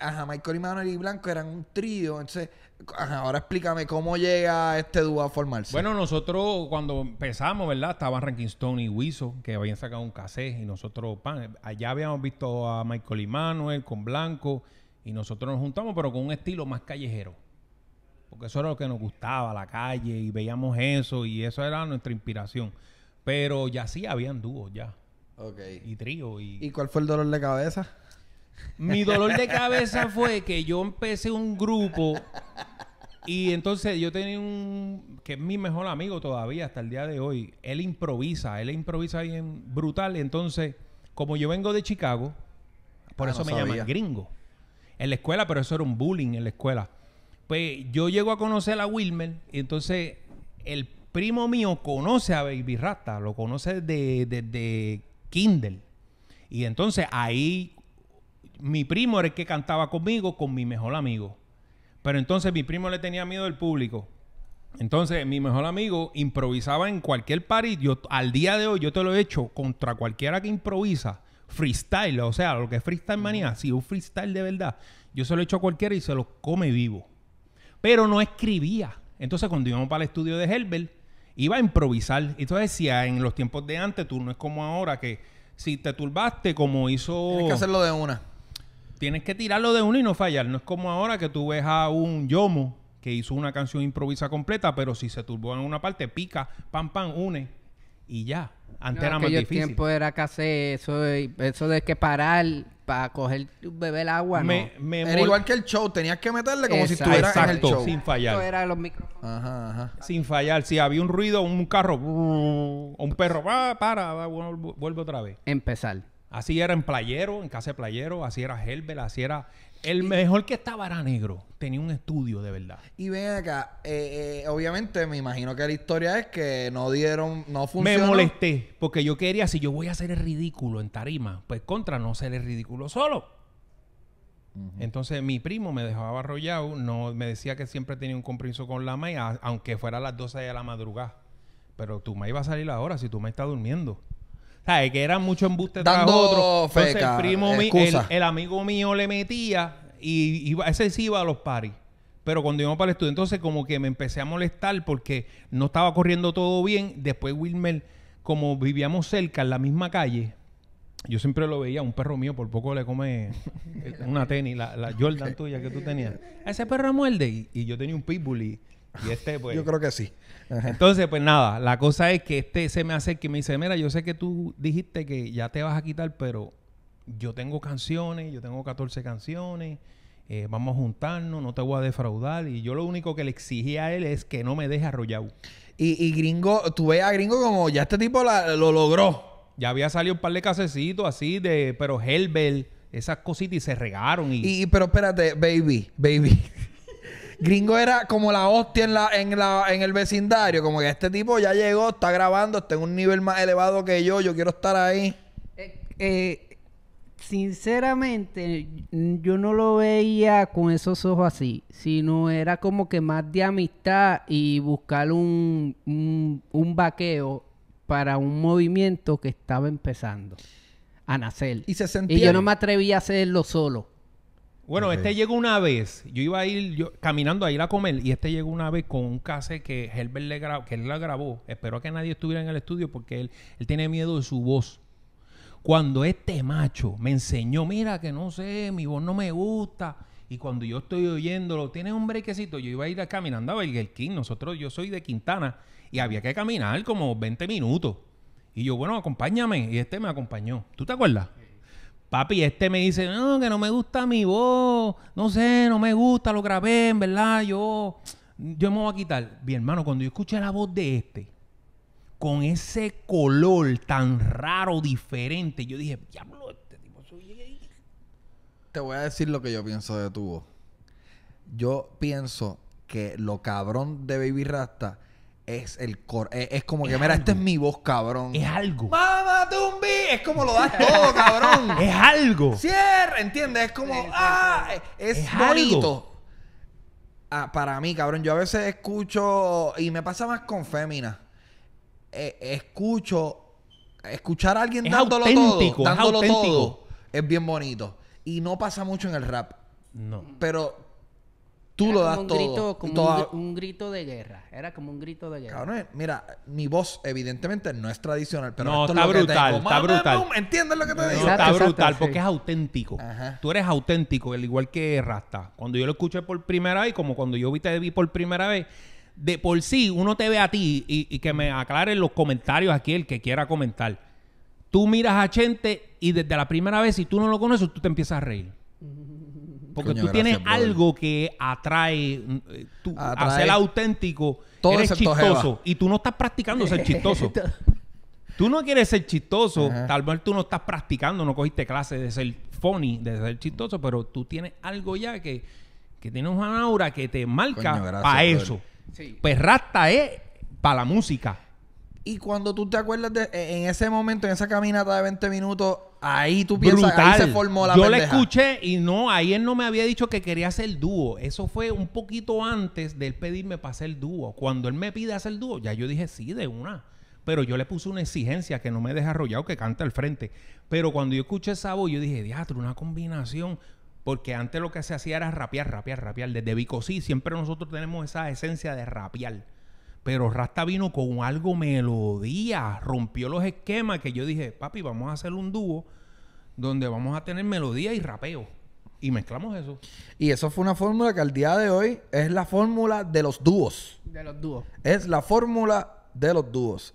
ajá, Michael y y Blanco eran un trío. Entonces, ajá, ahora explícame cómo llega este dúo a formarse. Bueno, nosotros cuando empezamos, ¿verdad? Estaban Ranking Stone y Wiso, que habían sacado un cassette y nosotros, pan, allá habíamos visto a Michael y Manuel con Blanco y nosotros nos juntamos, pero con un estilo más callejero. Porque eso era lo que nos gustaba, la calle, y veíamos eso, y eso era nuestra inspiración. Pero ya sí habían dúos, ya. Ok. Y trío. Y... ¿Y cuál fue el dolor de cabeza? Mi dolor de cabeza fue que yo empecé un grupo y entonces yo tenía un que es mi mejor amigo todavía hasta el día de hoy. Él improvisa, él improvisa bien brutal. Entonces, como yo vengo de Chicago, por ah, eso me llaman gringo. En la escuela, pero eso era un bullying en la escuela. Pues yo llego a conocer a Wilmer y entonces el primo mío conoce a Baby Rasta, lo conoce desde, desde Kindle. Y entonces ahí mi primo era el que cantaba conmigo, con mi mejor amigo. Pero entonces mi primo le tenía miedo al público. Entonces, mi mejor amigo improvisaba en cualquier party. Yo, al día de hoy, yo te lo he hecho contra cualquiera que improvisa. Freestyle, o sea, lo que es freestyle manía, si un freestyle de verdad, yo se lo he hecho a cualquiera y se lo come vivo. Pero no escribía. Entonces, cuando íbamos para el estudio de Herbert, iba a improvisar. Entonces, decía, en los tiempos de antes, tú no es como ahora que si te turbaste, como hizo. Tienes que hacerlo de una tienes que tirarlo de uno y no fallar. No es como ahora que tú ves a un Yomo que hizo una canción improvisa completa, pero si se turbó en una parte, pica, pam, pam, une y ya. Antes era más difícil. tiempo era casi eso, eso de que parar para coger, beber agua, ¿no? era igual que el show, tenías que meterle como si estuvieras en el show. sin fallar. Ajá, ajá. Sin fallar. Si había un ruido, un carro, un perro, para, para, vuelvo otra vez. Empezar. Así era en Playero, en Casa de Playero, así era Helvel, así era... El mejor que estaba era negro, tenía un estudio de verdad. Y ven acá, eh, eh, obviamente me imagino que la historia es que no dieron, no funcionó. Me molesté, porque yo quería, si yo voy a hacer el ridículo en tarima, pues contra no ser el ridículo solo. Entonces mi primo me dejaba arrollado, no, me decía que siempre tenía un compromiso con la maíz, aunque fuera a las 12 de la madrugada. Pero tú me iba a salir ahora si tu me está durmiendo. ¿Sabes? Que eran mucho embustes otro. Entonces, el, primo mío el, amigo mío le metía y, ese sí iba a los paris. Pero cuando íbamos para el estudio, entonces como que me empecé a molestar porque no estaba corriendo todo bien. Después Wilmer, como vivíamos cerca, en la misma calle, yo siempre lo veía, un perro mío por poco le come eh, una tenis, la, Jordan tuya que tú tenías. Ese perro muerde. y yo tenía un pitbull y este, pues. yo creo que sí. Entonces, pues nada, la cosa es que este se me hace que me dice: Mira, yo sé que tú dijiste que ya te vas a quitar, pero yo tengo canciones, yo tengo 14 canciones. Eh, vamos a juntarnos, no te voy a defraudar. Y yo lo único que le exigí a él es que no me deje arrollado. Y, Gringo, tú ves a Gringo como ya este tipo lo logró. Ya había salido un par de casecitos así de, pero Helbel, esas cositas y se regaron. y pero espérate, baby, baby. Gringo era como la hostia en, la, en, la, en el vecindario. Como que este tipo ya llegó, está grabando, está en un nivel más elevado que yo, yo quiero estar ahí. Eh, eh, sinceramente, yo no lo veía con esos ojos así, sino era como que más de amistad y buscar un, un, vaqueo para un movimiento que estaba empezando a nacer. Y yo no me atrevía a hacerlo solo. Bueno, este llegó una vez. Yo iba a ir caminando a ir a comer y este llegó una vez con un cassette que Herbert le grabó, que él la grabó. Espero que nadie estuviera en el estudio porque él, tiene miedo de su voz. Cuando este macho me enseñó, mira que no sé, mi voz no me gusta. Y cuando yo estoy oyéndolo, tiene un brequecito. Yo iba a ir caminando a Burger King. Nosotros, yo soy de Quintana y había que caminar como 20 minutos. Y yo, bueno, acompáñame. Y este me acompañó. ¿Tú te acuerdas? Papi, este me dice, no, que no me gusta mi voz, no sé, no me gusta, lo grabé, en verdad, yo, yo me voy a quitar. Mi hermano, cuando yo escuché la voz de este, con ese color tan raro, diferente, yo dije, diablo, este tipo Te voy a decir lo que yo pienso de tu voz. Yo pienso que lo cabrón de Baby Rasta es el eh, es, como que, mira, este es mi voz, cabrón. Es algo. ¡Mamá, tumbi! Es como lo das todo, cabrón. es algo. ¡Cierre! ¿entiendes? Es como, ah, es, bonito. Ah, para mí, cabrón, yo a veces escucho, y me pasa más con fémina. Eh, escucho, escuchar a alguien es dándolo todo, dándolo todo, es bien bonito. Y no pasa mucho en el rap. No. Pero tú lo das un todo. Grito, un, grito de guerra. Era como un grito de guerra. mira, mi voz evidentemente no es tradicional, pero esto está brutal, está brutal. ¿Entiendes lo que te digo? está brutal porque es auténtico. Tú eres auténtico, al igual que Rasta. Cuando yo lo escuché por primera vez, como cuando yo vi te vi por primera vez, de por sí uno te ve a ti y, que me aclaren los comentarios aquí el que quiera comentar. Tú miras a gente y desde la primera vez, si tú no lo conoces, tú te empiezas a reír. Porque tú tienes algo que atrae, mm, eh, tú, a ser auténtico. Todo eres chistoso y tú no estás practicando ser chistoso. tú no quieres ser chistoso, tal vez tú no estás practicando, no cogiste clase de ser funny, de ser chistoso, pero tú tienes algo ya que, que tienes una aura que te marca para eso. Pues Rasta es para la música. Y cuando tú te acuerdas de, e, en ese momento, en esa caminata de 20 minutos, Ahí tú piensas, Brutal. se formó la Yo le escuché y no, ahí él no me había dicho que quería hacer dúo. Eso fue un poquito antes de él pedirme para hacer dúo. Cuando él me pide hacer dúo, ya yo dije sí, de una. Pero yo le puse una exigencia que no me deja arrollado, que canta al frente. Pero cuando yo escuché esa voz, yo dije, diatro, una combinación. Porque antes lo que se hacía era rapear, rapear, rapear. Desde Bicosí siempre nosotros tenemos esa esencia de rapear. Pero Rasta vino con algo melodía, rompió los esquemas que yo dije, papi, vamos a hacer un dúo donde vamos a tener melodía y rapeo. Y mezclamos eso. Y eso fue una fórmula que al día de hoy es la fórmula de los dúos. De los dúos. Es la fórmula de los dúos.